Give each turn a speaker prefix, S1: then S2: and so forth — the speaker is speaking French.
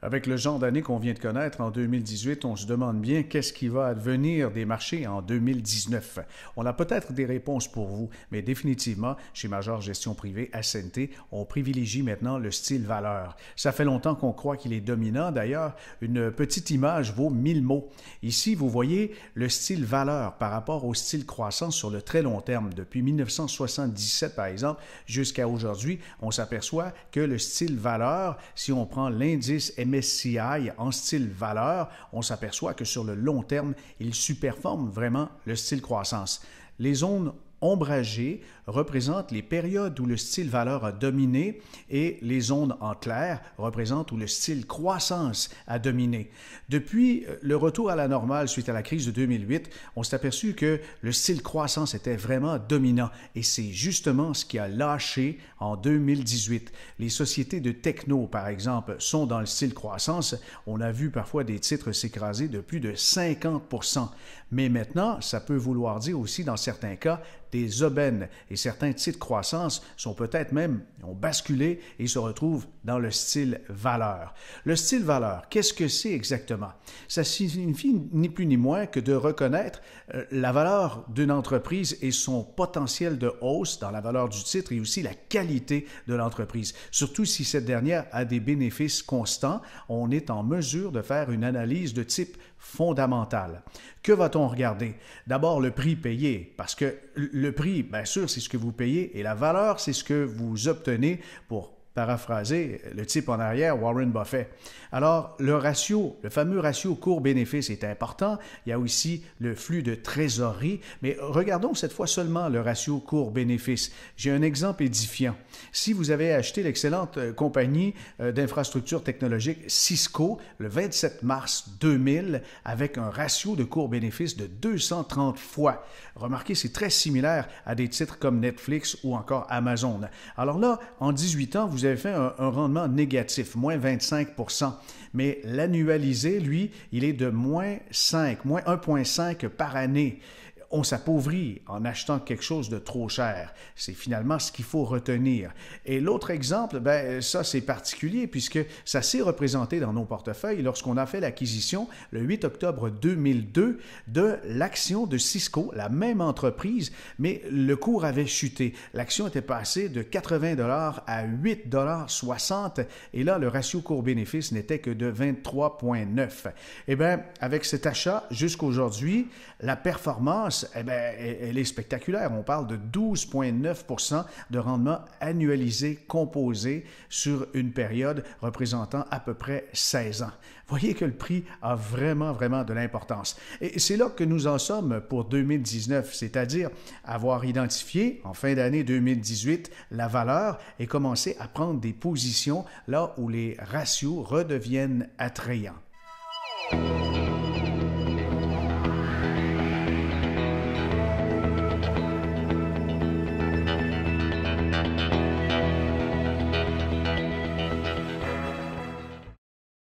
S1: Avec le genre d'année qu'on vient de connaître en 2018, on se demande bien qu'est-ce qui va advenir des marchés en 2019. On a peut-être des réponses pour vous, mais définitivement, chez Major Gestion Privée SNT, on privilégie maintenant le style valeur. Ça fait longtemps qu'on croit qu'il est dominant. D'ailleurs, une petite image vaut mille mots. Ici, vous voyez le style valeur par rapport au style croissance sur le très long terme. Depuis 1977, par exemple, jusqu'à aujourd'hui, on s'aperçoit que le style valeur, si on prend l'indice MSCI en style valeur, on s'aperçoit que sur le long terme, il superforme vraiment le style croissance. Les zones Ombragés représentent les périodes où le style valeur a dominé et les ondes en clair représentent où le style croissance a dominé. Depuis euh, le retour à la normale suite à la crise de 2008, on s'est aperçu que le style croissance était vraiment dominant et c'est justement ce qui a lâché en 2018. Les sociétés de techno, par exemple, sont dans le style croissance. On a vu parfois des titres s'écraser de plus de 50 Mais maintenant, ça peut vouloir dire aussi dans certains cas des aubaines et certains titres croissance sont peut-être même ont basculé et se retrouvent dans le style valeur. Le style valeur, qu'est-ce que c'est exactement Ça signifie ni plus ni moins que de reconnaître euh, la valeur d'une entreprise et son potentiel de hausse dans la valeur du titre et aussi la qualité de l'entreprise. Surtout si cette dernière a des bénéfices constants, on est en mesure de faire une analyse de type fondamental. Que va-t-on regarder D'abord le prix payé parce que le prix, bien sûr, c'est ce que vous payez et la valeur, c'est ce que vous obtenez pour paraphraser le type en arrière, Warren Buffett. Alors, le ratio, le fameux ratio court-bénéfice est important. Il y a aussi le flux de trésorerie, mais regardons cette fois seulement le ratio court-bénéfice. J'ai un exemple édifiant. Si vous avez acheté l'excellente euh, compagnie euh, d'infrastructures technologiques Cisco le 27 mars 2000 avec un ratio de court-bénéfice de 230 fois, remarquez, c'est très similaire à des titres comme Netflix ou encore Amazon. Alors là, en 18 ans, vous fait un, un rendement négatif, moins 25 mais l'annualisé, lui, il est de moins 5, moins 1,5 par année on s'appauvrit en achetant quelque chose de trop cher. C'est finalement ce qu'il faut retenir. Et l'autre exemple, ben, ça c'est particulier puisque ça s'est représenté dans nos portefeuilles lorsqu'on a fait l'acquisition le 8 octobre 2002 de l'action de Cisco, la même entreprise, mais le cours avait chuté. L'action était passée de 80 dollars à 8 dollars 60 et là le ratio cours-bénéfice n'était que de 23.9. Eh bien, avec cet achat jusqu'aujourd'hui, la performance eh ben, elle est spectaculaire. On parle de 12,9 de rendement annualisé composé sur une période représentant à peu près 16 ans. Voyez que le prix a vraiment, vraiment de l'importance. Et c'est là que nous en sommes pour 2019, c'est-à-dire avoir identifié en fin d'année 2018 la valeur et commencer à prendre des positions là où les ratios redeviennent attrayants.